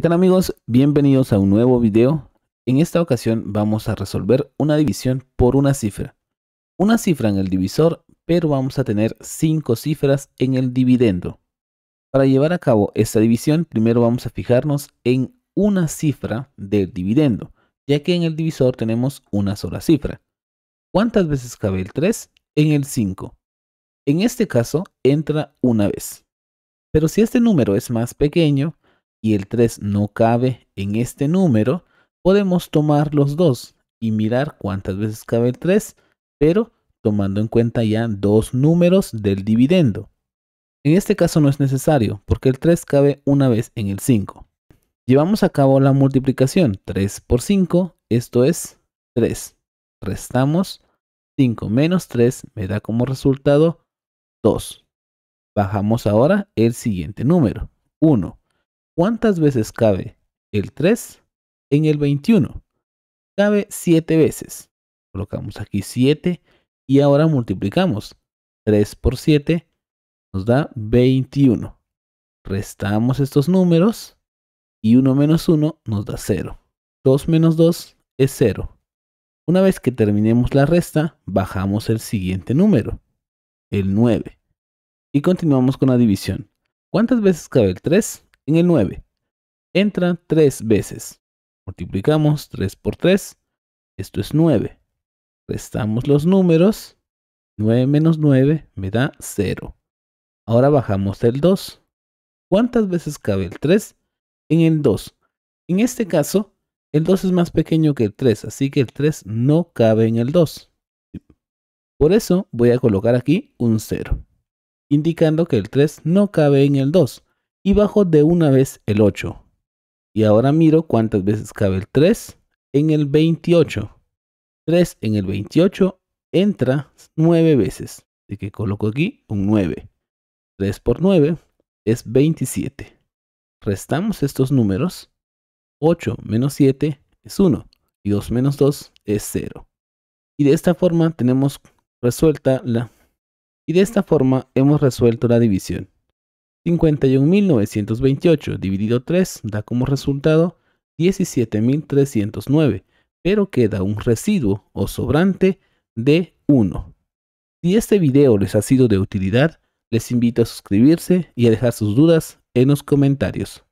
¿Qué tal amigos? Bienvenidos a un nuevo video. En esta ocasión vamos a resolver una división por una cifra. Una cifra en el divisor, pero vamos a tener cinco cifras en el dividendo. Para llevar a cabo esta división, primero vamos a fijarnos en una cifra del dividendo, ya que en el divisor tenemos una sola cifra. ¿Cuántas veces cabe el 3? En el 5. En este caso, entra una vez. Pero si este número es más pequeño, y el 3 no cabe en este número, podemos tomar los dos y mirar cuántas veces cabe el 3, pero tomando en cuenta ya dos números del dividendo. En este caso no es necesario, porque el 3 cabe una vez en el 5. Llevamos a cabo la multiplicación 3 por 5, esto es 3. Restamos 5 menos 3 me da como resultado 2. Bajamos ahora el siguiente número, 1. ¿Cuántas veces cabe el 3 en el 21? Cabe 7 veces. Colocamos aquí 7 y ahora multiplicamos. 3 por 7 nos da 21. Restamos estos números y 1 menos 1 nos da 0. 2 menos 2 es 0. Una vez que terminemos la resta, bajamos el siguiente número, el 9. Y continuamos con la división. ¿Cuántas veces cabe el 3? en el 9. Entra 3 veces. Multiplicamos 3 por 3. Esto es 9. Restamos los números. 9 menos 9 me da 0. Ahora bajamos el 2. ¿Cuántas veces cabe el 3? En el 2. En este caso, el 2 es más pequeño que el 3, así que el 3 no cabe en el 2. Por eso voy a colocar aquí un 0, indicando que el 3 no cabe en el 2 y bajo de una vez el 8. Y ahora miro cuántas veces cabe el 3 en el 28. 3 en el 28 entra 9 veces. Así que coloco aquí un 9. 3 por 9 es 27. Restamos estos números. 8 menos 7 es 1 y 2 menos 2 es 0. Y de esta forma tenemos resuelta la y de esta forma hemos resuelto la división. 51.928 dividido 3 da como resultado 17.309, pero queda un residuo o sobrante de 1. Si este video les ha sido de utilidad, les invito a suscribirse y a dejar sus dudas en los comentarios.